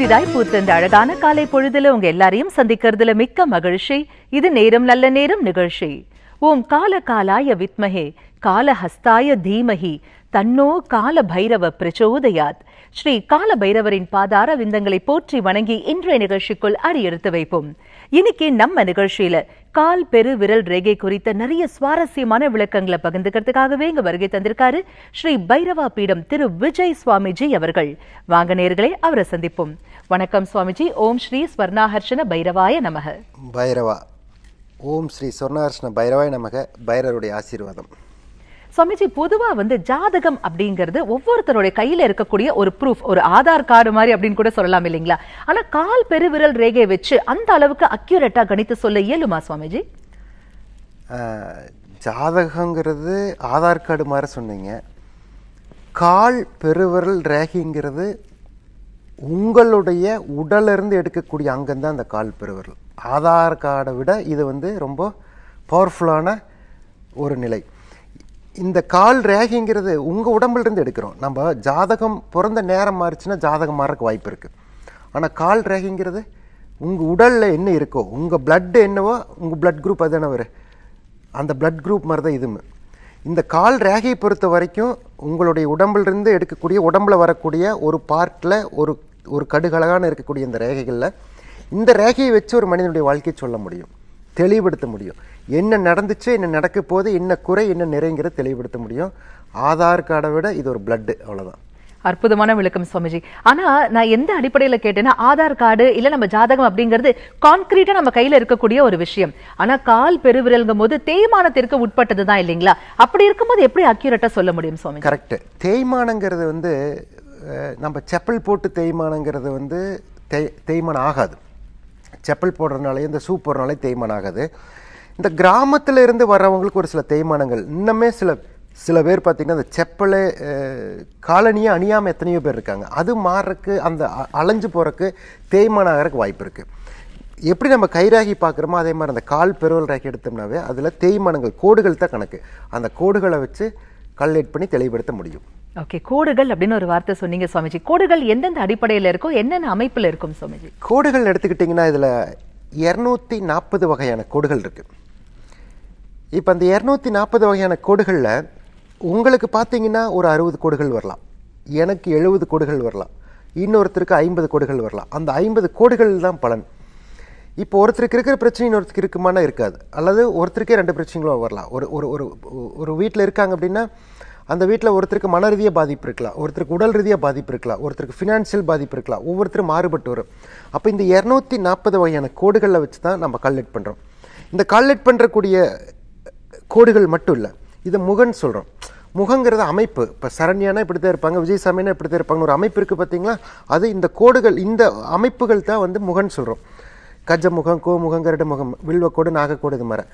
புதிதாய் பூத்த இந்த அழகான காலை பொழுதுல உங்க எல்லாரையும் சந்திக்கிறதுல மிக்க மகிழ்ச்சி இது நேரம் நல்ல நேரம் நிகழ்ச்சி ஓம் கால காலாய வித்மகே கால ஹஸ்தாய தீமகி தன்னோ கால பைரவ பிரச்சோதயாத் ஸ்ரீ கால பைரவரின் பாதார விந்தங்களை போற்றி வணங்கி இன்றைய நிகழ்ச்சிக்குள் அறியறுத்து வைப்போம் இன்னைக்கு நம்ம நிகழ்ச்சியில கால் பெரு விரல் ரேகை குறித்த நிறைய சுவாரஸ்யமான விளக்கங்களை பகிர்ந்துக்கிறதுக்காகவே இங்க வருகை தந்திருக்காரு ஸ்ரீ பைரவா பீடம் திரு விஜய் சுவாமிஜி அவர்கள் வாங்க நேர்களே அவரை சந்திப்போம் வணக்கம் சுவாமிஜி ஓம் ஸ்ரீ ஸ்வர்ணாஹர்ஷன பைரவாய நமக பைரவா ஓம் ஸ்ரீ ஸ்வர்ணாஹர்ஷன பைரவாய நமக பைரருடைய ஆசீர்வாதம் சுவாமிஜி பொதுவாக வந்து ஜாதகம் அப்படிங்கிறது ஒவ்வொருத்தருடைய கையில் இருக்கக்கூடிய ஒரு ப்ரூஃப் ஒரு ஆதார் கார்டு மாதிரி அப்படின்னு கூட சொல்லலாம் இல்லைங்களா ஆனால் கால் பெருவிரல் ரேகை வச்சு அந்த அளவுக்கு அக்யூரேட்டாக கணித்து சொல்ல இயலுமா சுவாமிஜி ஜாதகங்கிறது ஆதார் கார்டு மாதிரி சொன்னீங்க கால் பெருவிரல் ரேகைங்கிறது உங்களுடைய உடலிருந்து எடுக்கக்கூடிய அங்கம் தான் அந்த கால் பெருவிரல் ஆதார் கார்டை விட இது வந்து ரொம்ப பவர்ஃபுல்லான ஒரு நிலை இந்த கால் ரேகைங்கிறது உங்கள் உடம்புலேருந்து எடுக்கிறோம் நம்ம ஜாதகம் பிறந்த நேரம் மாறிச்சுன்னா ஜாதகம் மாறக்கு வாய்ப்பு இருக்குது ஆனால் கால் ரேகைங்கிறது உங்கள் உடலில் என்ன இருக்கோ உங்கள் பிளட் என்னவோ உங்கள் பிளட் குரூப் அது என்ன அந்த பிளட் குரூப் மாதிரி தான் இதுமே இந்த கால் ரேகையை பொறுத்த வரைக்கும் உங்களுடைய உடம்புலேருந்து எடுக்கக்கூடிய உடம்பில் வரக்கூடிய ஒரு பார்ட்டில் ஒரு ஒரு கடுகளகான இருக்கக்கூடிய இந்த ரேகைகளில் இந்த ரேகையை வச்சு ஒரு மனிதனுடைய வாழ்க்கையை சொல்ல முடியும் தெளிவுபடுத்த முடியும் என்ன நடந்துச்சு என்ன நடக்க போது என்ன குறை என்ன நிறைங்கிறத தெளிவுபடுத்த முடியும் ஆதார் கார்டை விட இது ஒரு பிளட்டு அவ்வளோதான் அற்புதமான விளக்கம் சுவாமிஜி ஆனா நான் எந்த அடிப்படையில கேட்டேன்னா ஆதார் கார்டு இல்ல நம்ம ஜாதகம் அப்படிங்கிறது கான்கிரீட்டா நம்ம கையில இருக்கக்கூடிய ஒரு விஷயம் ஆனா கால் பெருவிரல்கும் போது தேய்மானத்திற்கு உட்பட்டது தான் இல்லைங்களா அப்படி இருக்கும்போது எப்படி அக்யூரேட்டா சொல்ல முடியும் சுவாமி கரெக்ட் தேய்மானங்கிறது வந்து நம்ம செப்பல் போட்டு தேய்மானங்கிறது வந்து தேய்மானம் ஆகாது செப்பல் போடுறதுனாலே இந்த சூப் போடுறதுனாலே தேய்மானம் ஆகுது இந்த கிராமத்தில் இருந்து வர்றவங்களுக்கு ஒரு சில தேய்மானங்கள் இன்னுமே சில சில பேர் பார்த்திங்கன்னா அந்த செப்பலை காலனியாக அணியாமல் எத்தனையோ பேர் இருக்காங்க அது மாறுறக்கு அந்த அலைஞ்சு போகிறக்கு தேய்மானம் ஆகிறக்கு வாய்ப்பு இருக்குது எப்படி நம்ம கைராகி பார்க்குறோமோ அதே மாதிரி அந்த கால் பெருவல் ராகி எடுத்தோம்னாவே அதில் தேய்மானங்கள் கோடுகள் தான் கணக்கு அந்த கோடுகளை வச்சு கல்லேட் பண்ணி தெளிவுபடுத்த முடியும் ஓகே கோடுகள் அப்படின்னு ஒரு வார்த்தை சொன்னீங்க சுவாமிஜி கோடுகள் எந்தெந்த அடிப்படையில் இருக்கும் என்னென்ன அமைப்பில் இருக்கும் சுவாமிஜி கோடுகள் எடுத்துக்கிட்டிங்கன்னா இதில் இரநூத்தி நாற்பது வகையான கோடுகள் இருக்குது இப்போ அந்த இரநூத்தி நாற்பது வகையான கோடுகளில் உங்களுக்கு பார்த்தீங்கன்னா ஒரு அறுபது கோடுகள் வரலாம் எனக்கு எழுபது கோடுகள் வரலாம் இன்னொருத்தருக்கு ஐம்பது கோடுகள் வரலாம் அந்த ஐம்பது கோடுகள் தான் பலன் இப்போ ஒருத்தருக்கு இருக்கிற பிரச்சனை இன்னொருத்தருக்கு இருக்குமானா இருக்காது அல்லது ஒருத்தருக்கே ரெண்டு பிரச்சனைகளும் வரலாம் ஒரு ஒரு ஒரு வீட்டில் இருக்காங்க அப்படின்னா அந்த வீட்டில் ஒருத்தருக்கு மன ரீதியாக பாதிப்பு இருக்கலாம் ஒருத்தருக்கு உடல் ரீதியாக பாதிப்பு இருக்கலாம் ஒருத்தருக்கு ஃபினான்ஷியல் பாதிப்பு இருக்கலாம் ஒவ்வொருத்தரும் மாறுபட்டு வரும் அப்போ இந்த இரநூத்தி நாற்பது வகையான கோடுகளில் வச்சு தான் நம்ம கல்லெட் பண்ணுறோம் இந்த கல்லெட் பண்ணுறக்கூடிய கோடுகள் மட்டும் இல்லை இதை முகன்னு சொல்கிறோம் முகங்கிறது அமைப்பு இப்போ சரண்யானா இப்படி தான் இருப்பாங்க விஜயசாமினா இப்படி தான் இருப்பாங்க ஒரு அமைப்பு இருக்குது பார்த்தீங்களா அது இந்த கோடுகள் இந்த அமைப்புகள் தான் வந்து முகன்னு சொல்கிறோம் முகம் கோ முகங்கரடு முகம் வில்வக்கோடு நாகக்கோடு இது மாதிரி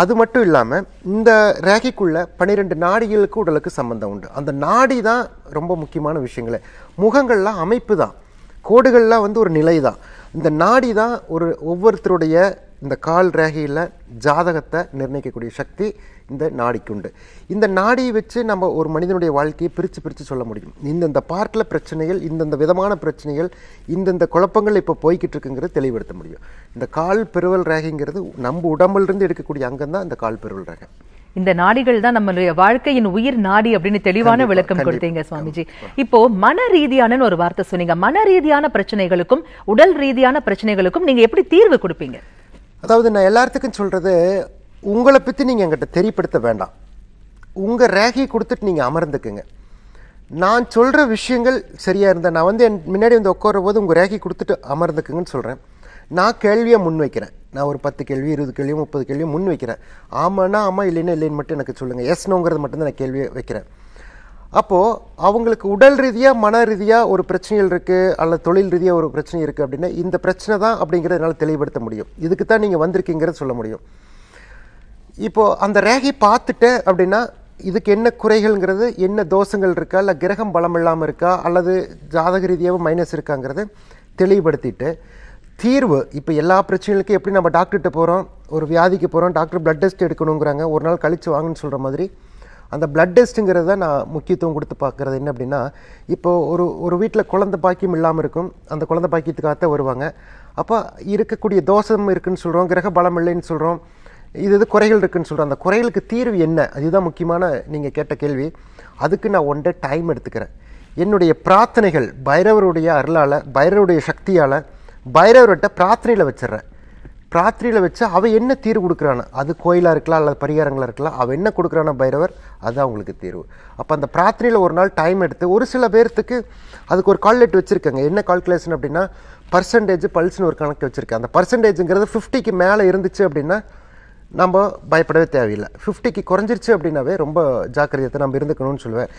அது மட்டும் இல்லாமல் இந்த ரேகைக்குள்ளே பன்னிரெண்டு நாடிகளுக்கு உடலுக்கு சம்மந்தம் உண்டு அந்த நாடி தான் ரொம்ப முக்கியமான விஷயங்களே முகங்கள்லாம் அமைப்பு தான் கோடுகள்லாம் வந்து ஒரு நிலை தான் இந்த நாடி தான் ஒரு ஒவ்வொருத்தருடைய இந்த கால் ரேகையில் ஜாதகத்தை நிர்ணயிக்கக்கூடிய சக்தி இந்த நாடிக்கு உண்டு இந்த நாடியை வச்சு நம்ம ஒரு மனிதனுடைய வாழ்க்கையை பிரித்து பிரித்து சொல்ல முடியும் இந்தந்த பார்ட்டில் பிரச்சனைகள் இந்தந்த விதமான பிரச்சனைகள் இந்தந்த குழப்பங்கள் இப்போ போய்கிட்டு இருக்குங்கிறது தெளிவுபடுத்த முடியும் இந்த கால் பெருவல் ரேகைங்கிறது நம்ம உடம்புலேருந்து எடுக்கக்கூடிய அங்கம் தான் இந்த கால் பெருவல் ரேகை இந்த நாடிகள் தான் நம்மளுடைய வாழ்க்கையின் உயிர் நாடி அப்படின்னு தெளிவான விளக்கம் கொடுத்தீங்க சுவாமிஜி இப்போ மன ரீதியான ஒரு வார்த்தை சொன்னீங்க மன ரீதியான பிரச்சனைகளுக்கும் உடல் ரீதியான பிரச்சனைகளுக்கும் நீங்க எப்படி தீர்வு கொடுப்பீங்க அதாவது நான் எல்லாத்துக்கும் சொல்கிறது உங்களை பற்றி நீங்கள் எங்கிட்ட தெரியப்படுத்த வேண்டாம் உங்கள் ரேகையை கொடுத்துட்டு நீங்கள் அமர்ந்துக்குங்க நான் சொல்கிற விஷயங்கள் சரியாக இருந்தால் நான் வந்து என் முன்னாடி வந்து உட்கார போது உங்கள் ரேகை கொடுத்துட்டு அமர்ந்துக்குங்கன்னு சொல்கிறேன் நான் கேள்வியை முன் வைக்கிறேன் நான் ஒரு பத்து கேள்வி இருபது கேள்வி முப்பது கேள்வியும் முன் வைக்கிறேன் ஆமாண்ணா ஆமாம் இல்லைன்னா இல்லைன்னு மட்டும் எனக்கு சொல்லுங்கள் எஸ்னோங்கிறது மட்டும்தான் நான் கேள்வியை வைக்கிறேன் அப்போது அவங்களுக்கு உடல் ரீதியாக மன ரீதியாக ஒரு பிரச்சனைகள் இருக்குது அல்லது தொழில் ரீதியாக ஒரு பிரச்சனை இருக்குது அப்படின்னா இந்த பிரச்சனை தான் அப்படிங்கிறதுனால தெளிவுபடுத்த முடியும் இதுக்கு தான் நீங்கள் வந்திருக்கீங்கிறத சொல்ல முடியும் இப்போது அந்த ரேகை பார்த்துட்டேன் அப்படின்னா இதுக்கு என்ன குறைகள்ங்கிறது என்ன தோஷங்கள் இருக்கா இல்லை கிரகம் பலம் இல்லாமல் இருக்கா அல்லது ஜாதக ரீதியாகவும் மைனஸ் இருக்காங்கிறத தெளிவுபடுத்திட்டு தீர்வு இப்போ எல்லா பிரச்சனைகளுக்கும் எப்படி நம்ம டாக்டர்கிட்ட போகிறோம் ஒரு வியாதிக்கு போகிறோம் டாக்டர் பிளட் டெஸ்ட் எடுக்கணுங்கிறாங்க ஒரு நாள் கழித்து வாங்கன்னு சொல்கிற மாதிரி அந்த பிளட் டெஸ்ட்டுங்கிறத நான் முக்கியத்துவம் கொடுத்து பார்க்குறது என்ன அப்படின்னா இப்போ ஒரு ஒரு வீட்டில் குழந்த பாக்கியம் இல்லாமல் இருக்கும் அந்த குழந்த பாக்கியத்துக்காக வருவாங்க அப்போ இருக்கக்கூடிய தோஷம் இருக்குதுன்னு சொல்கிறோம் கிரக பலம் இல்லைன்னு சொல்கிறோம் இது இது குறைகள் இருக்குதுன்னு சொல்கிறோம் அந்த குறைகளுக்கு தீர்வு என்ன அதுதான் முக்கியமான நீங்கள் கேட்ட கேள்வி அதுக்கு நான் ஒன் டே டைம் எடுத்துக்கிறேன் என்னுடைய பிரார்த்தனைகள் பைரவருடைய அருளால் பைரவருடைய சக்தியால் பைரவர்கிட்ட பிரார்த்தனையில் வச்சிடுறேன் பிரார்த்தனையில் வச்சு அவள் என்ன தீர்வு கொடுக்குறான்னு அது கோயிலாக இருக்கலாம் அல்லது பரிகாரங்களாக இருக்கலாம் அவள் என்ன கொடுக்குறான பைரவர் அது அவங்களுக்கு தீர்வு அப்போ அந்த பிரார்த்தனையில் ஒரு நாள் டைம் எடுத்து ஒரு சில பேர்த்துக்கு அதுக்கு ஒரு கால்குலேட் வச்சுருக்காங்க என்ன கால்குலேஷன் அப்படின்னா பர்சன்டேஜ் பல்ஸ்னு ஒரு கணக்கு வச்சுருக்கேன் அந்த பர்சன்டேஜுங்கிறது ஃபிஃப்டிக்கு மேலே இருந்துச்சு அப்படின்னா நம்ம பயப்படவே தேவையில்லை ஃபிஃப்டிக்கு குறைஞ்சிருச்சு அப்படின்னாவே ரொம்ப ஜாக்கிரதையத்தை நம்ம இருந்துக்கணும்னு சொல்லுவேன்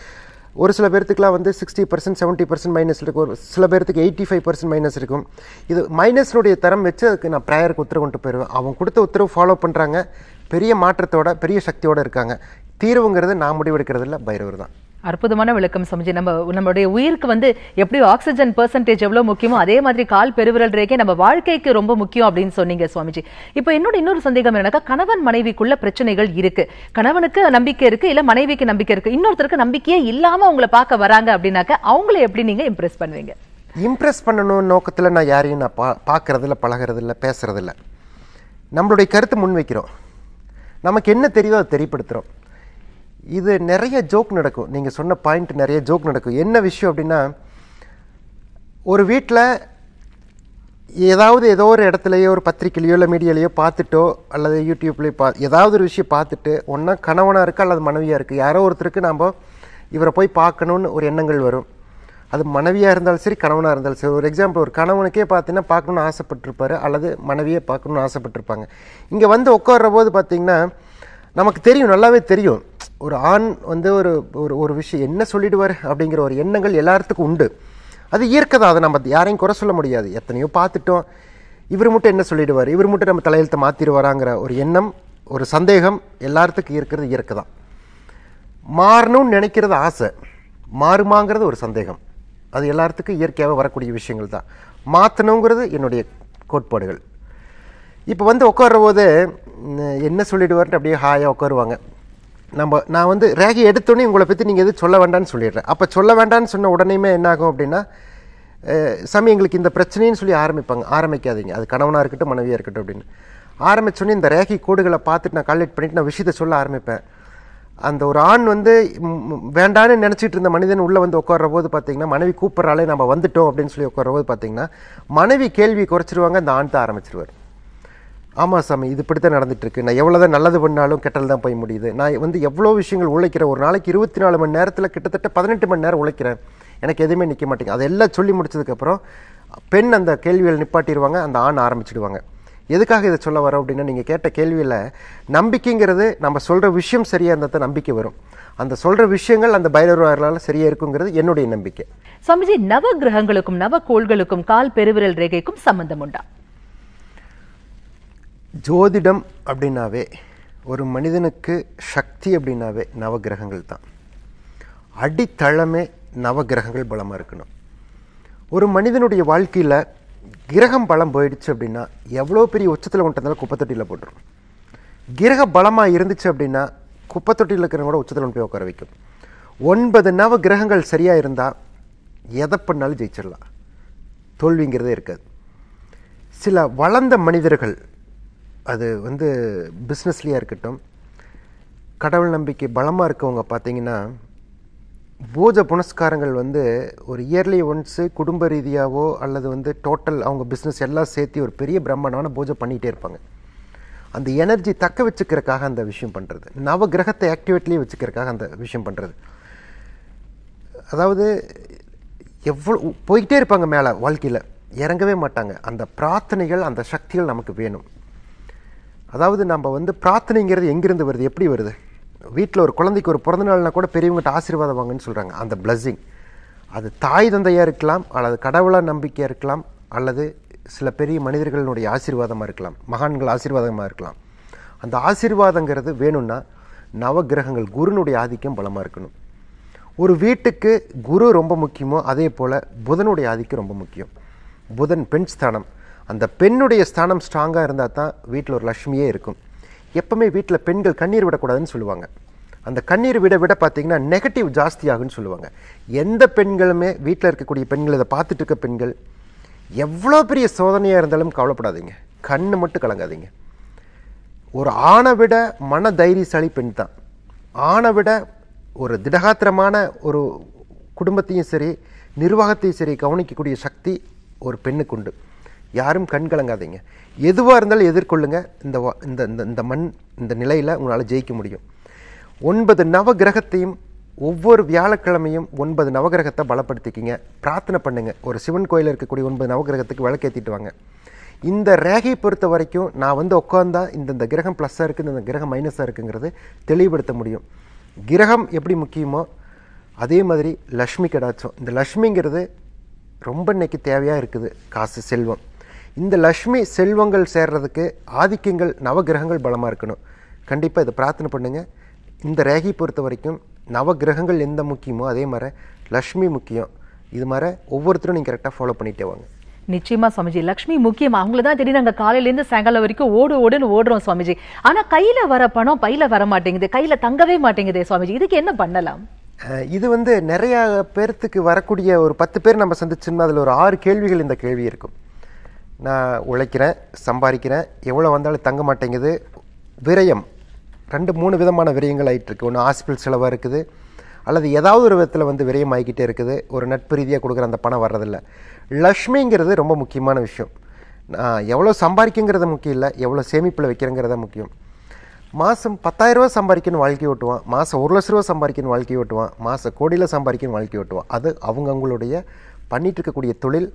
ஒரு சில பேர்த்துக்குலாம் வந்து sixty percent seventy percent minus இருக்கும் ஒரு சில பேர்த்துக்கு எயிட்டி ஃபைவ் பர்சன்ட் மைனஸ் இருக்கும் இது மைனஸ்னுடைய தரம் வச்சு அதுக்கு நான் ப்ரேயருக்கு உத்தரவு கொண்டு போயிடுவேன் அவங்க கொடுத்த உத்தரவு ஃபாலோ பண்ணுறாங்க பெரிய மாற்றத்தோட பெரிய சக்தியோடு இருக்காங்க தீர்வுங்கிறது நான் முடிவெடுக்கிறது இல்லை பைரவர் தான் அற்புதமான விளக்கம் சமஜி நம்ம நம்மளுடைய உயிருக்கு வந்து எப்படி ஆக்சிஜன் பெர்சன்டேஜ் எவ்வளோ முக்கியமோ அதே மாதிரி கால் பெருவிரல் ரேகை நம்ம வாழ்க்கைக்கு ரொம்ப முக்கியம் அப்படின்னு சொன்னீங்க சுவாமிஜி இப்போ என்னோட இன்னொரு சந்தேகம் என்னன்னா கணவன் மனைவிக்குள்ள பிரச்சனைகள் இருக்கு கணவனுக்கு நம்பிக்கை இருக்கு இல்லை மனைவிக்கு நம்பிக்கை இருக்கு இன்னொருத்தருக்கு நம்பிக்கையே இல்லாமல் அவங்கள பார்க்க வராங்க அப்படின்னாக்க அவங்கள எப்படி நீங்கள் இம்ப்ரெஸ் பண்ணுவீங்க இம்ப்ரெஸ் பண்ணணும் நோக்கத்தில் நான் யாரையும் நான் பா பார்க்கறதில்ல பழகிறதில்ல பேசுறதில்ல நம்மளுடைய கருத்து முன்வைக்கிறோம் நமக்கு என்ன தெரியுதோ அதை தெரியப்படுத்துகிறோம் இது நிறைய ஜோக் நடக்கும் நீங்கள் சொன்ன பாயிண்ட் நிறைய ஜோக் நடக்கும் என்ன விஷயம் அப்படின்னா ஒரு வீட்டில் ஏதாவது ஏதோ ஒரு இடத்துலையோ ஒரு பத்திரிக்கையிலையோ இல்லை மீடியாலேயோ பார்த்துட்டோ அல்லது யூடியூப்லேயோ பா ஏதாவது ஒரு விஷயம் பார்த்துட்டு ஒன்றா கணவனாக இருக்குது அல்லது மனைவியாக இருக்குது யாரோ ஒருத்தருக்கு நாம் இவரை போய் பார்க்கணுன்னு ஒரு எண்ணங்கள் வரும் அது மனைவியாக இருந்தாலும் சரி கணவனாக இருந்தாலும் சரி ஒரு எக்ஸாம்பிள் ஒரு கணவனுக்கே பார்த்தீங்கன்னா பார்க்கணுன்னு ஆசைப்பட்டிருப்பாரு அல்லது மனைவியே பார்க்கணுன்னு ஆசைப்பட்டிருப்பாங்க இங்கே வந்து உட்கார்ற போது பார்த்திங்கன்னா நமக்கு தெரியும் நல்லாவே தெரியும் ஒரு ஆண் வந்து ஒரு ஒரு ஒரு விஷயம் என்ன சொல்லிடுவார் அப்படிங்கிற ஒரு எண்ணங்கள் எல்லாத்துக்கும் உண்டு அது இயற்கை தான் அதை நம்ம யாரையும் குறை சொல்ல முடியாது எத்தனையோ பார்த்துட்டோம் இவர் மட்டும் என்ன சொல்லிடுவார் இவர் மட்டும் நம்ம தலையெழுத்தை மாற்றிடுவாராங்கிற ஒரு எண்ணம் ஒரு சந்தேகம் எல்லாத்துக்கும் இருக்கிறது இயற்கை தான் மாறணும்னு நினைக்கிறது ஆசை மாறுமாங்கிறது ஒரு சந்தேகம் அது எல்லாத்துக்கும் இயற்கையாக வரக்கூடிய விஷயங்கள் தான் மாற்றணுங்கிறது என்னுடைய கோட்பாடுகள் இப்போ வந்து உட்கார்ற என்ன சொல்லிடுவார்னு அப்படியே ஹாயாக உட்காருவாங்க நம்ம நான் வந்து ரேகை எடுத்தோடனே உங்களை பற்றி நீங்கள் எதுவும் சொல்ல வேண்டான்னு சொல்லிடுறேன் அப்போ சொல்ல வேண்டான்னு சொன்ன உடனேயுமே என்னாகும் அப்படின்னா சாமி எங்களுக்கு இந்த பிரச்சனைன்னு சொல்லி ஆரம்பிப்பாங்க ஆரம்பிக்காதீங்க அது கணவனாக இருக்கட்டும் மனைவியாக இருக்கட்டும் அப்படின்னு ஆரம்பித்தோன்னே இந்த ரேகை கோடுகளை பார்த்துட்டு நான் கால்குலேட் பண்ணிவிட்டு நான் விஷயத்தை சொல்ல ஆரம்பிப்பேன் அந்த ஒரு ஆண் வந்து வேண்டான்னு நினச்சிட்டு இருந்த மனிதன் உள்ளே வந்து உட்கார்ற போது பார்த்தீங்கன்னா மனைவி கூப்பிட்றாலே நம்ம வந்துட்டோம் அப்படின்னு சொல்லி உட்கார்ற போது பார்த்தீங்கன்னா மனைவி கேள்வி குறைச்சிருவாங்க அந்த ஆண் தான் ஆரம்பிச்சிருவார் ஆமாம் சாமி இது இப்படி தான் நடந்துட்டுருக்கு நான் எவ்வளோ தான் நல்லது பண்ணாலும் கெட்டல் தான் போய் முடியுது நான் வந்து எவ்வளோ விஷயங்கள் உழைக்கிறேன் ஒரு நாளைக்கு இருபத்தி நாலு மணி நேரத்தில் கிட்டத்தட்ட பதினெட்டு மணி நேரம் உழைக்கிறேன் எனக்கு எதுவுமே நிற்க மாட்டேங்குது அதெல்லாம் சொல்லி முடிச்சதுக்கப்புறம் பெண் அந்த கேள்விகள் நிப்பாட்டிடுவாங்க அந்த ஆண் ஆரம்பிச்சிடுவாங்க எதுக்காக இதை சொல்ல வரோம் அப்படின்னா நீங்கள் கேட்ட கேள்வியில் நம்பிக்கைங்கிறது நம்ம சொல்கிற விஷயம் சரியாக இருந்தால் தான் நம்பிக்கை வரும் அந்த சொல்கிற விஷயங்கள் அந்த பைரவர்களால் சரியாக இருக்குங்கிறது என்னுடைய நம்பிக்கை சமிஜி நவ கிரகங்களுக்கும் நவ கோள்களுக்கும் கால் பெருவிரல் ரேகைக்கும் சம்பந்தம் உண்டா ஜோதிடம் அப்படின்னாவே ஒரு மனிதனுக்கு சக்தி அப்படின்னாவே நவகிரகங்கள் தான் அடித்தளமே நவகிரகங்கள் பலமாக இருக்கணும் ஒரு மனிதனுடைய வாழ்க்கையில் கிரகம் பலம் போயிடுச்சு அப்படின்னா எவ்வளோ பெரிய உச்சத்தில் கொண்டு வந்தாலும் குப்பைத்தொட்டியில் போட்டுரும் கிரக பலமாக இருந்துச்சு அப்படின்னா குப்பைத்தொட்டியில் இருக்கிறவங்க கூட உச்சத்தில் கொண்டு போய் உட்கார வைக்கும் ஒன்பது நவ கிரகங்கள் சரியாக இருந்தால் எதை பண்ணாலும் ஜெயிச்சிடலாம் தோல்விங்கிறதே இருக்காது சில வளர்ந்த மனிதர்கள் அது வந்து பிஸ்னஸ்லேயே இருக்கட்டும் கடவுள் நம்பிக்கை பலமாக இருக்கவங்க பார்த்திங்கன்னா பூஜை புனஸ்காரங்கள் வந்து ஒரு இயர்லி ஒன்ஸு குடும்ப ரீதியாகவோ அல்லது வந்து டோட்டல் அவங்க பிஸ்னஸ் எல்லாம் சேர்த்து ஒரு பெரிய பிரம்மாண்டமான பூஜை பண்ணிகிட்டே இருப்பாங்க அந்த எனர்ஜி தக்க வச்சுக்கிறக்காக அந்த விஷயம் பண்ணுறது நவ கிரகத்தை ஆக்டிவேட்லேயே வச்சுக்கிறக்காக அந்த விஷயம் பண்ணுறது அதாவது எவ்வளோ போய்கிட்டே இருப்பாங்க மேலே வாழ்க்கையில் இறங்கவே மாட்டாங்க அந்த பிரார்த்தனைகள் அந்த சக்திகள் நமக்கு வேணும் அதாவது நம்ம வந்து பிரார்த்தனைங்கிறது எங்கேருந்து வருது எப்படி வருது வீட்டில் ஒரு குழந்தைக்கு ஒரு பிறந்தநாள்னா கூட பெரியவங்ககிட்ட ஆசீர்வாதம் வாங்கன்னு சொல்கிறாங்க அந்த பிளஸ்ஸிங் அது தாய் தந்தையாக இருக்கலாம் அல்லது கடவுளாக நம்பிக்கையாக இருக்கலாம் அல்லது சில பெரிய மனிதர்களினுடைய ஆசீர்வாதமாக இருக்கலாம் மகான்கள் ஆசீர்வாதமாக இருக்கலாம் அந்த ஆசீர்வாதங்கிறது வேணும்னா நவகிரகங்கள் குருனுடைய ஆதிக்கம் பலமாக இருக்கணும் ஒரு வீட்டுக்கு குரு ரொம்ப முக்கியமோ அதே போல் புதனுடைய ஆதிக்கம் ரொம்ப முக்கியம் புதன் பெண் ஸ்தானம் அந்த பெண்ணுடைய ஸ்தானம் ஸ்ட்ராங்காக இருந்தால் தான் வீட்டில் ஒரு லக்ஷ்மியே இருக்கும் எப்பவுமே வீட்டில் பெண்கள் கண்ணீர் விடக்கூடாதுன்னு சொல்லுவாங்க அந்த கண்ணீர் விட விட பார்த்தீங்கன்னா நெகட்டிவ் ஜாஸ்தியாகுன்னு சொல்லுவாங்க எந்த பெண்களுமே வீட்டில் இருக்கக்கூடிய பெண்கள் இதை பார்த்துட்டு இருக்க பெண்கள் எவ்வளோ பெரிய சோதனையாக இருந்தாலும் கவலைப்படாதீங்க கண்ணு மட்டும் கலங்காதீங்க ஒரு ஆணை விட மன தைரியசாலி பெண் தான் ஆணை விட ஒரு திடகாத்திரமான ஒரு குடும்பத்தையும் சரி நிர்வாகத்தையும் சரி கவனிக்கக்கூடிய சக்தி ஒரு பெண்ணுக்கு உண்டு யாரும் கண் கலங்காதீங்க எதுவாக இருந்தாலும் எதிர்கொள்ளுங்க இந்த இந்த இந்த மண் இந்த நிலையில் உங்களால் ஜெயிக்க முடியும் ஒன்பது நவ கிரகத்தையும் ஒவ்வொரு வியாழக்கிழமையும் ஒன்பது நவகிரகத்தை பலப்படுத்திக்கிங்க பிரார்த்தனை பண்ணுங்கள் ஒரு சிவன் கோயிலில் இருக்கக்கூடிய ஒன்பது நவகிரகத்துக்கு விளக்கேற்றிட்டு வாங்க இந்த ரேகையை பொறுத்த வரைக்கும் நான் வந்து உட்காந்தா இந்த கிரகம் ப்ளஸ்ஸாக இருக்குது இந்த கிரகம் மைனஸாக இருக்குங்கிறது தெளிவுபடுத்த முடியும் கிரகம் எப்படி முக்கியமோ அதே மாதிரி லக்ஷ்மி கடாச்சம் இந்த லக்ஷ்மிங்கிறது ரொம்ப இன்றைக்கி தேவையாக இருக்குது காசு செல்வம் இந்த லக்ஷ்மி செல்வங்கள் சேர்றதுக்கு ஆதிக்கங்கள் நவகிரகங்கள் பலமாக இருக்கணும் கண்டிப்பாக இதை பிரார்த்தனை பண்ணுங்கள் இந்த ரேகை பொறுத்த வரைக்கும் நவகிரகங்கள் எந்த முக்கியமோ அதே மாதிரி லக்ஷ்மி முக்கியம் இது மாதிரி ஒவ்வொருத்தரும் நீங்கள் கரெக்டாக ஃபாலோ பண்ணிகிட்டே வாங்க நிச்சயமா சுவாமிஜி லக்ஷ்மி முக்கியம் அவங்கள தான் தெரியும் நாங்கள் காலையிலேருந்து சாயங்காலம் வரைக்கும் ஓடு ஓடுன்னு ஓடுறோம் சுவாமிஜி ஆனால் கையில் வர பணம் பையில் வர மாட்டேங்குது கையில் தங்கவே மாட்டேங்குது சுவாமிஜி இதுக்கு என்ன பண்ணலாம் இது வந்து நிறைய பேர்த்துக்கு வரக்கூடிய ஒரு பத்து பேர் நம்ம சந்திச்சோம்னா அதில் ஒரு ஆறு கேள்விகள் இந்த கேள்வி இருக்கும் நான் உழைக்கிறேன் சம்பாதிக்கிறேன் எவ்வளோ வந்தாலும் தங்க மாட்டேங்குது விரயம் ரெண்டு மூணு விதமான விரயங்கள் ஆகிட்டுருக்கு ஒன்று ஹாஸ்பிட்டல் செலவாக இருக்குது அல்லது ஏதாவது ஒரு விதத்தில் வந்து விரயம் ஆகிக்கிட்டே இருக்குது ஒரு நட்பு ரீதியாக கொடுக்குற அந்த பணம் வர்றதில்ல லக்ஷ்மிங்கிறது ரொம்ப முக்கியமான விஷயம் நான் எவ்வளோ சம்பாதிக்குங்கிறது முக்கியம் இல்லை எவ்வளோ சேமிப்பில் வைக்கிறேங்கிறத முக்கியம் மாதம் பத்தாயிரரூவா சம்பாதிக்கணும் வாழ்க்கை ஓட்டுவான் மாதம் ஒரு லட்ச ரூபா சம்பாதிக்கணும் வாழ்க்கை ஓட்டுவான் மாதம் கோடியில் சம்பாதிக்கணும் வாழ்க்கை ஓட்டுவான் அது அவங்கவுங்களுடைய பண்ணிகிட்டு இருக்கக்கூடிய தொழில்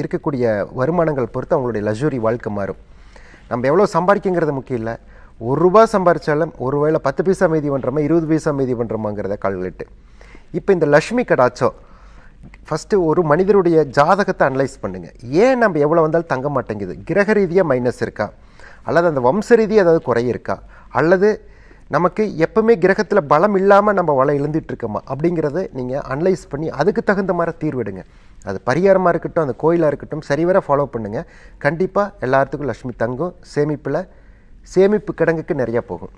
இருக்கக்கூடிய வருமானங்கள் பொறுத்து அவங்களுடைய லக்ஸுரி வாழ்க்கை மாறும் நம்ம எவ்வளோ சம்பாதிக்கங்கிறது முக்கியம் இல்லை ஒரு ரூபா சம்பாதிச்சாலும் ஒரு வேளை பத்து பைசா மீதி பண்ணுறோமா இருபது பைசா மீதி பண்ணுறோமாங்கிறத கால்குலேட்டு இப்போ இந்த லக்ஷ்மி கடாச்சோ ஃபஸ்ட்டு ஒரு மனிதருடைய ஜாதகத்தை அனலைஸ் பண்ணுங்கள் ஏன் நம்ம எவ்வளோ வந்தாலும் தங்க மாட்டேங்குது கிரக ரீதியாக மைனஸ் இருக்கா அல்லது அந்த வம்ச ரீதியாக ஏதாவது குறை இருக்கா அல்லது நமக்கு எப்பவுமே கிரகத்தில் பலம் இல்லாமல் நம்ம வலை இழந்துட்டு இருக்கோமா அப்படிங்கிறத நீங்கள் அனலைஸ் பண்ணி அதுக்கு தகுந்த மாதிரி தீர்வு எடுங்க அது பரிகாரமாக இருக்கட்டும் அந்த கோயிலாக இருக்கட்டும் சரிவர ஃபாலோ பண்ணுங்கள் கண்டிப்பாக எல்லாத்துக்கும் லக்ஷ்மி தங்கும் சேமிப்பில் சேமிப்பு கிடங்குக்கு நிறையா போகும்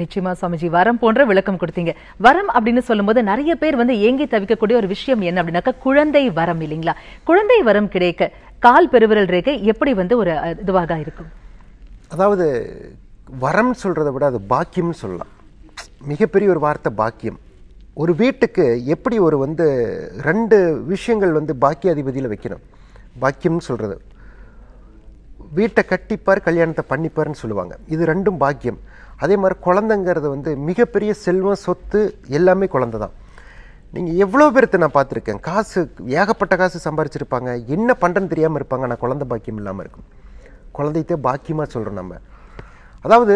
நிச்சயமா சுவாமிஜி வரம் போன்ற விளக்கம் கொடுத்தீங்க வரம் அப்படின்னு சொல்லும்போது நிறைய பேர் வந்து ஏங்கி தவிக்கக்கூடிய ஒரு விஷயம் என்ன அப்படின்னாக்கா குழந்தை வரம் இல்லைங்களா குழந்தை வரம் கிடைக்க கால் பெருவிரல் ரேகை எப்படி வந்து ஒரு இதுவாக இருக்கும் அதாவது வரம் சொல்கிறத விட அது பாக்கியம்னு சொல்லலாம் மிகப்பெரிய ஒரு வார்த்தை பாக்கியம் ஒரு வீட்டுக்கு எப்படி ஒரு வந்து ரெண்டு விஷயங்கள் வந்து பாக்கியாதிபதியில் வைக்கணும் பாக்கியம்னு சொல்கிறது வீட்டை கட்டிப்பார் கல்யாணத்தை பண்ணிப்பார்னு சொல்லுவாங்க இது ரெண்டும் பாக்கியம் அதே மாதிரி குழந்தைங்கிறது வந்து மிகப்பெரிய செல்வம் சொத்து எல்லாமே குழந்த தான் நீங்கள் எவ்வளோ பேர்த்த நான் பார்த்துருக்கேன் காசு ஏகப்பட்ட காசு சம்பாரிச்சிருப்பாங்க என்ன பண்ணுறேன்னு தெரியாமல் இருப்பாங்க ஆனால் குழந்த பாக்கியம் இல்லாமல் இருக்கும் குழந்தைத்தே பாக்கியமாக சொல்கிறோம் நம்ம அதாவது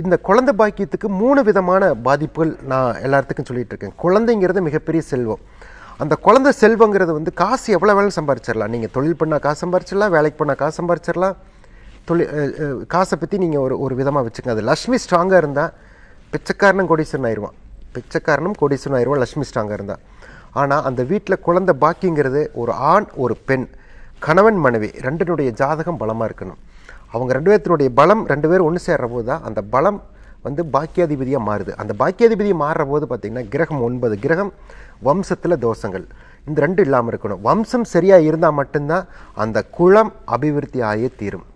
இந்த குழந்தை பாக்கியத்துக்கு மூணு விதமான பாதிப்புகள் நான் எல்லாத்துக்கும் சொல்லிகிட்டு இருக்கேன் குழந்தைங்கிறது மிகப்பெரிய செல்வம் அந்த குழந்தை செல்வங்கிறது வந்து காசு எவ்வளோ வேணாலும் சம்பாரிச்சிடலாம் நீங்கள் தொழில் பண்ணால் காசு சம்பாரிச்சிடலாம் வேலைக்கு பண்ணால் காசு சம்பாரிச்சிடலாம் தொழில் காசை பற்றி நீங்கள் ஒரு ஒரு விதமாக வச்சுக்கோங்க அது லக்ஷ்மி ஸ்ட்ராங்காக இருந்தால் பிச்சைக்காரனும் கொடிசன் ஆயிடுவான் பிச்சைக்காரனும் கொடிசன் ஆயிடுவான் லக்ஷ்மி ஸ்ட்ராங்காக இருந்தால் ஆனால் அந்த வீட்டில் குழந்தை பாக்கிங்கிறது ஒரு ஆண் ஒரு பெண் கணவன் மனைவி ரெண்டினுடைய ஜாதகம் பலமாக இருக்கணும் அவங்க ரெண்டு பேர்த்தினுடைய பலம் ரெண்டு பேரும் ஒன்று சேர்ற போது தான் அந்த பலம் வந்து பாக்கியாதிபதியாக மாறுது அந்த பாக்கியாதிபதி மாறுற போது பார்த்திங்கன்னா கிரகம் ஒன்பது கிரகம் வம்சத்தில் தோஷங்கள் இந்த ரெண்டு இல்லாமல் இருக்கணும் வம்சம் சரியாக இருந்தால் மட்டும்தான் அந்த குளம் அபிவிருத்தி ஆகியே தீரும்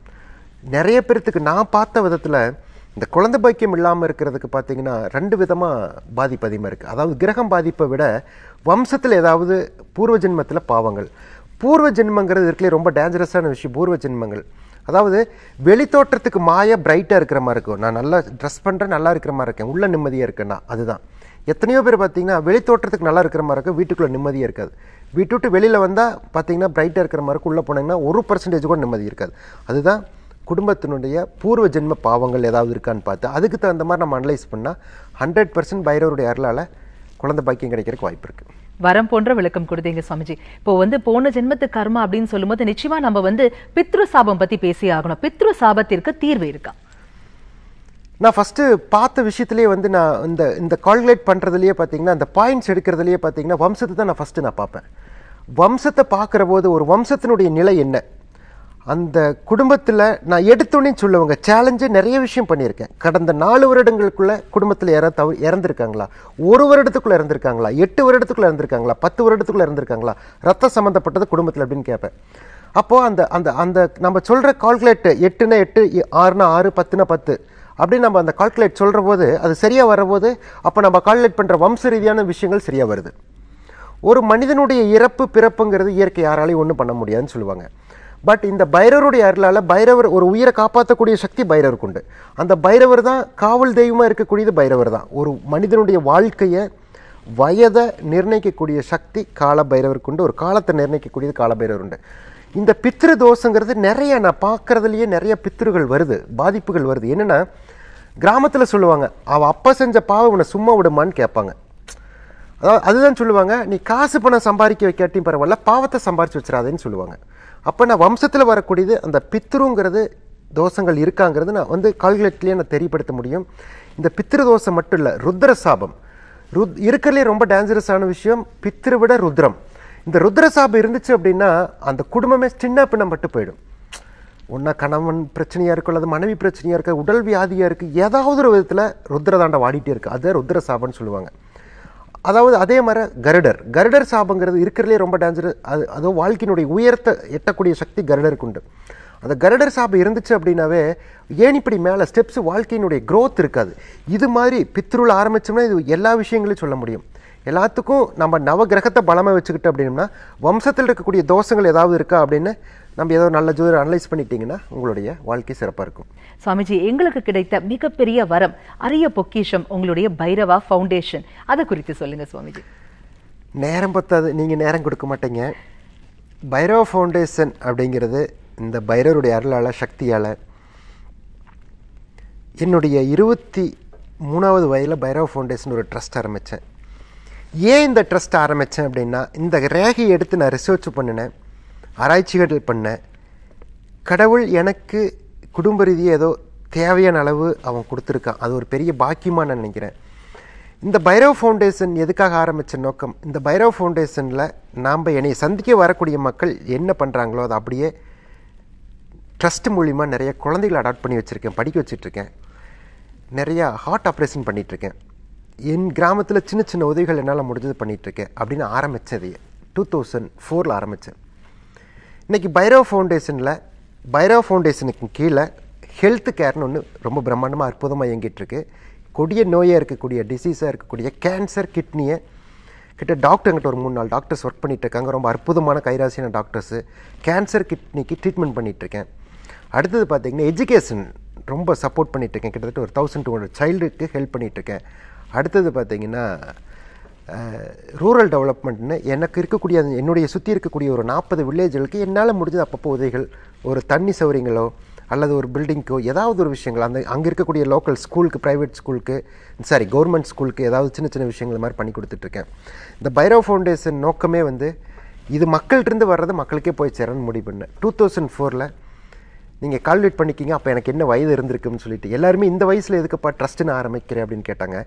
நிறைய பேர்த்துக்கு நான் பார்த்த விதத்தில் இந்த குழந்தை பைக்கியம் இல்லாமல் இருக்கிறதுக்கு பார்த்தீங்கன்னா ரெண்டு விதமாக பாதிப்பு அதிகமாக இருக்குது அதாவது கிரகம் பாதிப்பை விட வம்சத்தில் ஏதாவது பூர்வ ஜென்மத்தில் பாவங்கள் பூர்வ ஜென்மங்கிறது இருக்கிறே ரொம்ப டேஞ்சரஸான விஷயம் பூர்வ ஜென்மங்கள் அதாவது வெளித்தோற்றத்துக்கு மாய பிரைட்டாக இருக்கிற மாதிரி இருக்கும் நான் நல்லா ட்ரெஸ் பண்ணுறேன் நல்லா இருக்கிற மாதிரி இருக்கேன் உள்ள நிம்மதியாக இருக்கேன்னா அதுதான் எத்தனையோ பேர் பார்த்தீங்கன்னா வெளித்தோட்டத்துக்கு நல்லா இருக்கிற மாதிரி இருக்கும் வீட்டுக்குள்ளே நிம்மதியாக இருக்காது வீட்டு விட்டு வெளியில் வந்தால் பார்த்தீங்கன்னா பிரைட்டாக இருக்கிற மாதிரி உள்ளே போனீங்கன்னா ஒரு பர்சன்டேஜ் கூட நிம்மதி இருக்காது அதுதான் குடும்பத்தினுடைய பூர்வ ஜென்ம பாவங்கள் ஏதாவது இருக்கான்னு பார்த்து அதுக்கு தகுந்த மாதிரி நம்ம அனலைஸ் பண்ணால் ஹண்ட்ரட் பர்சன்ட் பைரவருடைய அருளால் குழந்தை பாக்கியம் கிடைக்கிறதுக்கு வாய்ப்பு இருக்குது வரம் போன்ற விளக்கம் கொடுத்தீங்க சுவாமிஜி இப்போ வந்து போன ஜென்மத்து கர்மா அப்படின்னு சொல்லும்போது நிச்சயமா நம்ம வந்து பித்ரு சாபம் பத்தி பேசி ஆகணும் பித்ரு சாபத்திற்கு தீர்வு இருக்கா நான் ஃபஸ்ட்டு பார்த்த விஷயத்துலேயே வந்து நான் இந்த இந்த கால்குலேட் பண்ணுறதுலேயே பார்த்தீங்கன்னா அந்த பாயிண்ட்ஸ் எடுக்கிறதுலையே பார்த்தீங்கன்னா வம்சத்தை தான் நான் ஃபஸ்ட்டு நான் பார்ப்பேன் வம்சத்தை பார்க்குற போது ஒரு வம்சத்தினுடைய நிலை என்ன அந்த குடும்பத்தில் நான் எடுத்தோடனே சொல்லுவாங்க சேலஞ்சு நிறைய விஷயம் பண்ணியிருக்கேன் கடந்த நாலு வருடங்களுக்குள்ளே குடும்பத்தில் யாராவது தவ இறந்துருக்காங்களா ஒரு வருடத்துக்குள்ளே இறந்துருக்காங்களா எட்டு வருடத்துக்குள்ளே இறந்துருக்காங்களா பத்து வருடத்துக்குள்ளே இறந்துருக்காங்களா ரத்தம் சம்மந்தப்பட்டது குடும்பத்தில் அப்படின்னு கேட்பேன் அப்போது அந்த அந்த அந்த நம்ம சொல்கிற கால்குலேட்டு எட்டுனா எட்டு ஆறுனா ஆறு பத்துனா பத்து அப்படின்னு நம்ம அந்த கால்குலேட் சொல்கிற போது அது சரியாக வரபோது அப்போ நம்ம கால்குலேட் பண்ணுற வம்ச ரீதியான விஷயங்கள் சரியாக வருது ஒரு மனிதனுடைய இறப்பு பிறப்புங்கிறது இயற்கை யாராலையும் ஒன்றும் பண்ண முடியாதுன்னு சொல்லுவாங்க பட் இந்த பைரவருடைய அருளால் பைரவர் ஒரு உயிரை காப்பாற்றக்கூடிய சக்தி பைரவருக்கு உண்டு அந்த பைரவர் தான் காவல் தெய்வமாக இருக்கக்கூடியது பைரவர் தான் ஒரு மனிதனுடைய வாழ்க்கையை வயதை நிர்ணயிக்கக்கூடிய சக்தி கால பைரவருக்கு உண்டு ஒரு காலத்தை நிர்ணயிக்கக்கூடியது கால பைரவர் உண்டு இந்த பித்திரு தோஷங்கிறது நிறைய நான் பார்க்குறதுலையே நிறைய பித்திருகள் வருது பாதிப்புகள் வருது என்னென்னா கிராமத்தில் சொல்லுவாங்க அவள் அப்பா செஞ்ச பாவம் உன்னை சும்மா விடுமான்னு கேட்பாங்க அதாவது அதுதான் சொல்லுவாங்க நீ காசு பணம் சம்பாதிக்க வைக்காட்டியும் பரவாயில்ல பாவத்தை சம்பாரிச்சு வச்சிடாதேன்னு சொல்லுவாங்க அப்போ நான் வம்சத்தில் வரக்கூடியது அந்த பித்ருங்கிறது தோஷங்கள் இருக்காங்கிறது நான் வந்து கால்குலேட்லேயே நான் தெரியப்படுத்த முடியும் இந்த பித்திரு தோஷம் மட்டும் இல்லை ருத்ர சாபம் ருத் இருக்கிறதுலே ரொம்ப டேஞ்சரஸான விஷயம் பித்திரு விட ருத்ரம் இந்த ருத்ர சாபம் இருந்துச்சு அப்படின்னா அந்த குடும்பமே சின்ன பின்ன மட்டும் போயிடும் ஒன்றா கணவன் பிரச்சனையாக இருக்கும் அல்லது மனைவி பிரச்சனையாக இருக்குது உடல் வியாதியாக இருக்குது ஏதாவது ஒரு விதத்தில் ருத்ரதாண்டம் வாடிட்டே இருக்குது அதே ருத்ர சாபம்னு சொல்லுவாங்க அதாவது அதே மாதிரி கருடர் கருடர் சாபங்கிறது இருக்கிறதுலே ரொம்ப டேஞ்சர் அது அதோ வாழ்க்கையினுடைய உயரத்தை எட்டக்கூடிய சக்தி கருடருக்கு உண்டு அந்த கருடர் சாபம் இருந்துச்சு அப்படின்னாவே ஏன் இப்படி மேலே ஸ்டெப்ஸ் வாழ்க்கையினுடைய க்ரோத் இருக்காது இது மாதிரி பித்ருள் ஆரம்பித்தோம்னா இது எல்லா விஷயங்களையும் சொல்ல முடியும் எல்லாத்துக்கும் நம்ம நவ கிரகத்தை பலமாக வச்சுக்கிட்டு அப்படின்னா வம்சத்தில் இருக்கக்கூடிய தோஷங்கள் ஏதாவது இருக்கா அப்படின்னு நம்ம ஏதோ நல்ல ஜோதிடம் அனலைஸ் பண்ணிட்டீங்கன்னா உங்களுடைய வாழ்க்கை சிறப்பாக இருக்கும் சுவாமிஜி எங்களுக்கு கிடைத்த மிகப்பெரிய வரம் அரிய பொக்கிஷம் உங்களுடைய பைரவா ஃபவுண்டேஷன் அதை குறித்து சொல்லுங்க சுவாமிஜி நேரம் பத்தாது நீங்கள் நேரம் கொடுக்க மாட்டீங்க பைரவ ஃபவுண்டேஷன் அப்படிங்கிறது இந்த பைரவருடைய அருளால் சக்தியால் என்னுடைய இருபத்தி மூணாவது வயதில் பைரவ ஃபவுண்டேஷன் ஒரு ட்ரஸ்ட் ஆரம்பித்தேன் ஏன் இந்த ட்ரஸ்ட் ஆரம்பித்தேன் அப்படின்னா இந்த ரேகையை எடுத்து நான் ரிசர்ச் பண்ணினேன் ஆராய்ச்சிகள் பண்ணேன் கடவுள் எனக்கு குடும்ப ரீதியாக ஏதோ தேவையான அளவு அவன் கொடுத்துருக்கான் அது ஒரு பெரிய பாக்கியமாக நான் நினைக்கிறேன் இந்த பைரவ் ஃபவுண்டேஷன் எதுக்காக ஆரம்பித்த நோக்கம் இந்த பைரவ் ஃபவுண்டேஷனில் நாம் என்னை சந்திக்க வரக்கூடிய மக்கள் என்ன பண்ணுறாங்களோ அதை அப்படியே ட்ரஸ்ட் மூலிமா நிறைய குழந்தைகளை அடாப்ட் பண்ணி வச்சுருக்கேன் படிக்க வச்சுட்ருக்கேன் நிறையா ஹார்ட் ஆப்ரேஷன் பண்ணிகிட்ருக்கேன் என் கிராமத்தில் சின்ன சின்ன உதவிகள் என்னால் முடிஞ்சது பண்ணிகிட்ருக்கேன் அப்படின்னு ஆரம்பித்தது டூ தௌசண்ட் ஃபோரில் ஆரம்பித்தேன் இன்றைக்கி பைரவ் ஃபவுண்டேஷனில் பைரவ ஃபவுண்டேஷனுக்கு கீழே ஹெல்த் கேர்னு ஒன்று ரொம்ப பிரம்மாண்டமாக அற்புதமாக இயங்கிட்டுருக்கு கொடிய நோயாக இருக்கக்கூடிய டிசீஸாக இருக்கக்கூடிய கேன்சர் கிட்னியை கிட்ட டாக்டர்கிட்ட ஒரு மூணு நாள் டாக்டர்ஸ் ஒர்க் இருக்காங்க ரொம்ப அற்புதமான கைராசியான டாக்டர்ஸு கேன்சர் கிட்னிக்கு ட்ரீட்மெண்ட் பண்ணிகிட்ருக்கேன் அடுத்தது பார்த்திங்கன்னா எஜுகேஷன் ரொம்ப சப்போர்ட் பண்ணிகிட்ருக்கேன் கிட்டத்தட்ட ஒரு தௌசண்ட் டூ ஹண்ட்ரட் சைல்டுக்கு ஹெல்ப் பண்ணிகிட்ருக்கேன் அடுத்தது பார்த்திங்கன்னா ரூரல் டெவலப்மெண்ட்னு எனக்கு இருக்கக்கூடிய என்னுடைய சுற்றி இருக்கக்கூடிய ஒரு நாற்பது வில்லேஜ்களுக்கு என்னால் முடிஞ்சது அப்பப்போ உதவிகள் ஒரு தண்ணி சௌரியங்களோ அல்லது ஒரு பில்டிங்க்கோ ஏதாவது ஒரு விஷயங்கள் அந்த அங்கே இருக்கக்கூடிய லோக்கல் ஸ்கூலுக்கு ப்ரைவேட் ஸ்கூலுக்கு சாரி கவர்மெண்ட் ஸ்கூலுக்கு ஏதாவது சின்ன சின்ன விஷயங்கள் மாதிரி பண்ணி கொடுத்துட்ருக்கேன் இந்த பைரோ ஃபவுண்டேஷன் நோக்கமே வந்து இது மக்கள்கிட்டருந்து வர்றது மக்களுக்கே போய் சேரன்னு முடிவு பண்ணேன் டூ தௌசண்ட் ஃபோரில் நீங்கள் கால்குலேட் பண்ணிக்கிங்க அப்போ எனக்கு என்ன வயது இருந்திருக்குன்னு சொல்லிட்டு எல்லாருமே இந்த வயசில் ட்ரஸ்ட்டு நான் ஆரம்பிக்கிறேன் அப்படின்னு கேட்டாங்க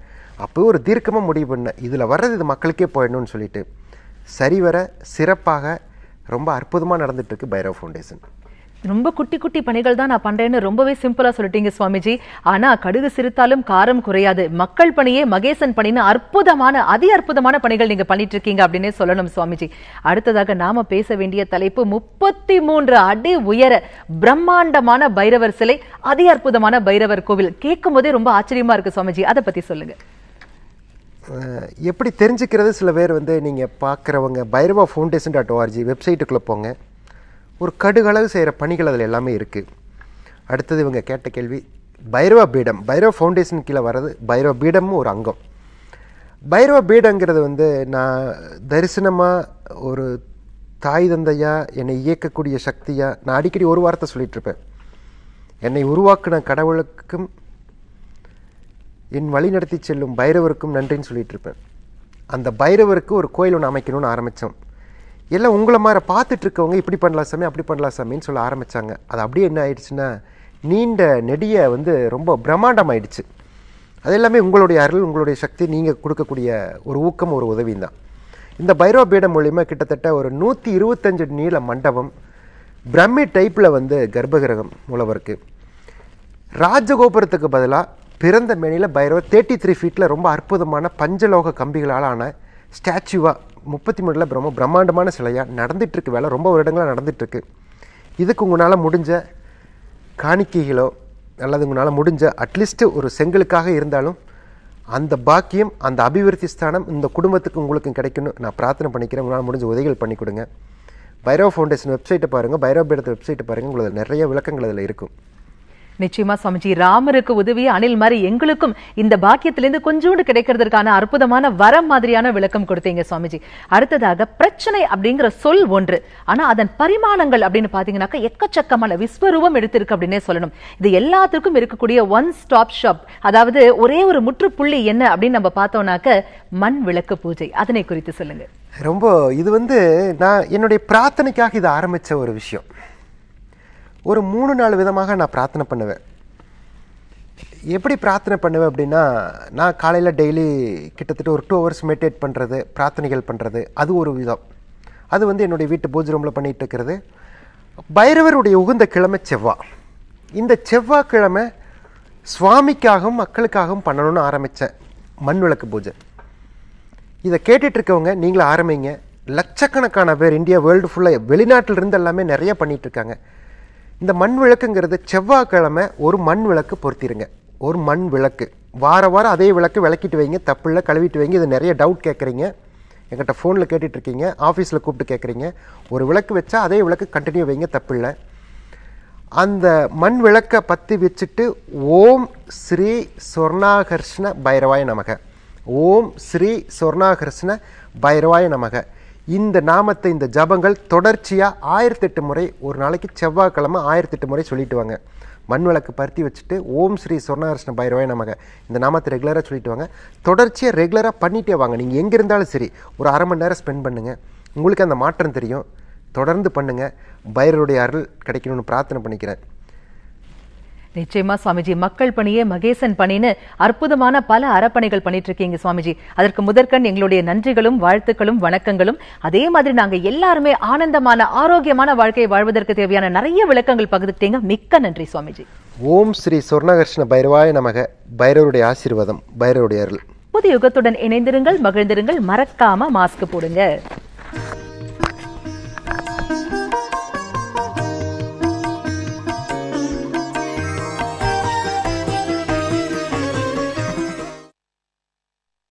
அப்போ ஒரு தீர்க்கமாக முடிவு பண்ணேன் இதில் வர்றது இது மக்களுக்கே போயிடணும்னு சொல்லிட்டு சரிவர சிறப்பாக ரொம்ப அற்புதமாக நடந்துகிட்ருக்கு பைரவ் ஃபவுண்டேஷன் ரொம்ப குட்டி குட்டி பணிகள் தான் நான் பண்றேன்னு ரொம்பவே சிம்பிளா சொல்லிட்டீங்க சுவாமிஜி ஆனா கடுகு சிரித்தாலும் காரம் குறையாது மக்கள் பணியே மகேசன் பணின்னு அற்புதமான அதி அற்புதமான பணிகள் நீங்க பண்ணிட்டு இருக்கீங்க அப்படின்னே சொல்லணும் சுவாமிஜி அடுத்ததாக நாம பேச வேண்டிய தலைப்பு முப்பத்தி மூன்று அடி உயர பிரம்மாண்டமான பைரவர் சிலை அதி அற்புதமான பைரவர் கோவில் கேட்கும் போதே ரொம்ப ஆச்சரியமா இருக்கு சுவாமிஜி அதை பத்தி சொல்லுங்க எப்படி தெரிஞ்சுக்கிறது சில பேர் வந்து நீங்கள் பார்க்குறவங்க பைரவா ஃபவுண்டேஷன் டாட் ஓஆர்ஜி வெப்சைட்டுக்குள்ளே போங்க ஒரு கடுகளவு செய்கிற பணிகள் அதில் எல்லாமே இருக்குது அடுத்தது இவங்க கேட்ட கேள்வி பைரவ பீடம் பைரவ ஃபவுண்டேஷன் கீழே வர்றது பைரவ பீடமும் ஒரு அங்கம் பைரவ பீடங்கிறது வந்து நான் தரிசனமாக ஒரு தாய் தந்தையாக என்னை இயக்கக்கூடிய சக்தியாக நான் அடிக்கடி ஒரு வார்த்தை சொல்லிகிட்ருப்பேன் என்னை உருவாக்கின கடவுளுக்கும் என் வழி நடத்தி செல்லும் பைரவருக்கும் நன்றின்னு சொல்லிகிட்ருப்பேன் அந்த பைரவருக்கு ஒரு கோயில் ஒன்று அமைக்கணும்னு ஆரம்பித்தோம் எல்லாம் உங்களை மாதிரி பார்த்துட்ருக்கவங்க இப்படி பண்ணலாம் சாமி அப்படி பண்ணலாம் சாமின்னு சொல்ல ஆரம்பித்தாங்க அது அப்படியே என்ன ஆயிடுச்சுன்னா நீண்ட நெடிய வந்து ரொம்ப பிரம்மாண்டம் ஆயிடுச்சு அது எல்லாமே உங்களுடைய அருள் உங்களுடைய சக்தி நீங்கள் கொடுக்கக்கூடிய ஒரு ஊக்கம் ஒரு உதவியும் தான் இந்த பைரவ பீடம் மூலிமா கிட்டத்தட்ட ஒரு நூற்றி இருபத்தஞ்சு நீள மண்டபம் பிரம்மி டைப்பில் வந்து கர்ப்பகிரகம் மூலவருக்கு ராஜகோபுரத்துக்கு பதிலாக பிறந்த மேனியில் பைரவ தேர்ட்டி த்ரீ ஃபீட்டில் ரொம்ப அற்புதமான பஞ்சலோக கம்பிகளால் ஆன ஸ்டாச்சுவாக முப்பத்தி மூணில் பிரம்ம பிரம்மாண்டமான சிலையாக நடந்துகிட்ருக்கு வேலை ரொம்ப வருடங்களாக நடந்துகிட்ருக்கு இதுக்கு உங்களால் முடிஞ்ச காணிக்கைகளோ அல்லது உங்களால் முடிஞ்ச அட்லீஸ்ட்டு ஒரு செங்கலுக்காக இருந்தாலும் அந்த பாக்கியம் அந்த அபிவிருத்தி ஸ்தானம் இந்த குடும்பத்துக்கு உங்களுக்கும் கிடைக்கணும் நான் பிரார்த்தனை பண்ணிக்கிறேன் உங்களால் முடிஞ்ச உதவிகள் பண்ணி கொடுங்க பைரோ ஃபவுண்டேஷன் வெப்சைட்டை பாருங்கள் பைரோ பீடத்து வெப்சைட்டை பாருங்கள் உங்களுக்கு நிறைய விளக்கங்கள் அதில் இருக்கும் நிச்சயமா சுவாமிஜி ராமருக்கு உதவி அனில் மாதிரி எங்களுக்கும் இந்த பாக்கியத்திலிருந்து கொஞ்சோண்டு கிடைக்கிறதுக்கான அற்புதமான வரம் மாதிரியான விளக்கம் கொடுத்தீங்க சுவாமிஜி அடுத்ததாக பிரச்சனை அப்படிங்கிற சொல் ஒன்று ஆனா அதன் பரிமாணங்கள் அப்படின்னு பாத்தீங்கன்னாக்க எக்கச்சக்கமான விஸ்வரூபம் எடுத்திருக்கு அப்படின்னே சொல்லணும் இது எல்லாத்துக்கும் இருக்கக்கூடிய ஒன் ஸ்டாப் ஷாப் அதாவது ஒரே ஒரு முற்றுப்புள்ளி என்ன அப்படின்னு நம்ம பார்த்தோம்னாக்க மண் விளக்கு பூஜை அதனை குறித்து சொல்லுங்க ரொம்ப இது வந்து நான் என்னுடைய பிரார்த்தனைக்காக இதை ஆரம்பிச்ச ஒரு விஷயம் ஒரு மூணு நாலு விதமாக நான் பிரார்த்தனை பண்ணுவேன் எப்படி பிரார்த்தனை பண்ணுவேன் அப்படின்னா நான் காலையில் டெய்லி கிட்டத்தட்ட ஒரு டூ ஹவர்ஸ் மெடிடேட் பண்ணுறது பிரார்த்தனைகள் பண்ணுறது அது ஒரு விதம் அது வந்து என்னுடைய வீட்டு பூஜை ரூமில் பண்ணிகிட்டு இருக்கிறது பைரவருடைய உகந்த கிழமை செவ்வா இந்த கிழமை சுவாமிக்காகவும் மக்களுக்காகவும் பண்ணணும்னு ஆரம்பித்தேன் மண் விளக்கு பூஜை இதை கேட்டுட்ருக்கவங்க நீங்களும் ஆரம்பிங்க லட்சக்கணக்கான பேர் இந்தியா வேர்ல்டு ஃபுல்லாக வெளிநாட்டிலிருந்து எல்லாமே நிறைய பண்ணிகிட்ருக்காங்க இந்த மண் விளக்குங்கிறது செவ்வாய்க்கிழமை ஒரு மண் விளக்கு பொருத்திடுங்க ஒரு மண் விளக்கு வார வாரம் அதே விளக்கு விளக்கிட்டு வைங்க தப்புல கழுவிட்டு வைங்க இது நிறைய டவுட் கேட்குறீங்க எங்கிட்ட ஃபோனில் கேட்டுட்ருக்கீங்க ஆஃபீஸில் கூப்பிட்டு கேட்குறீங்க ஒரு விளக்கு வச்சா அதே விளக்கு கண்டினியூ வைங்க தப்பில்லை அந்த மண் விளக்கை பற்றி வச்சுட்டு ஓம் ஸ்ரீ சொர்ணாகர்ஷ்ண பைரவாய நமக ஓம் ஸ்ரீ சொர்ணாகர்ஷ்ண பைரவாய நமக இந்த நாமத்தை இந்த ஜபங்கள் தொடர்ச்சியாக ஆயிரத்தெட்டு முறை ஒரு நாளைக்கு செவ்வாய்க்கிழமை ஆயிரத்தெட்டு முறை சொல்லிட்டு வாங்க மண் விளக்கு பருத்தி வச்சுட்டு ஓம் ஸ்ரீ சொர்ணகிருஷ்ண பைரவாய் நமக இந்த நாமத்தை ரெகுலராக சொல்லிட்டு வாங்க தொடர்ச்சியாக ரெகுலராக பண்ணிகிட்டே வாங்க நீங்கள் எங்கே இருந்தாலும் சரி ஒரு அரை மணி நேரம் ஸ்பெண்ட் பண்ணுங்கள் உங்களுக்கு அந்த மாற்றம் தெரியும் தொடர்ந்து பண்ணுங்கள் பைரருடைய அருள் கிடைக்கணும்னு பிரார்த்தனை பண்ணிக்கிறேன் நிச்சயமா சுவாமிஜி மக்கள் பணியே மகேசன் பணின்னு அற்புதமான பல அறப்பணிகள் பண்ணிட்டு இருக்கீங்க சுவாமிஜி அதற்கு முதற்கண் எங்களுடைய நன்றிகளும் வாழ்த்துக்களும் வணக்கங்களும் அதே மாதிரி நாங்க எல்லாருமே ஆனந்தமான ஆரோக்கியமான வாழ்க்கையை வாழ்வதற்கு தேவையான நிறைய விளக்கங்கள் பகிர்ந்துட்டீங்க மிக்க நன்றி சுவாமிஜி ஓம் ஸ்ரீ சொர்ணகர்ஷ்ண பைரவாய நமக பைரவருடைய ஆசீர்வாதம் பைரவருடைய அருள் புது யுகத்துடன் இணைந்திருங்கள் மகிழ்ந்திருங்கள் மறக்காம மாஸ்க் போடுங்க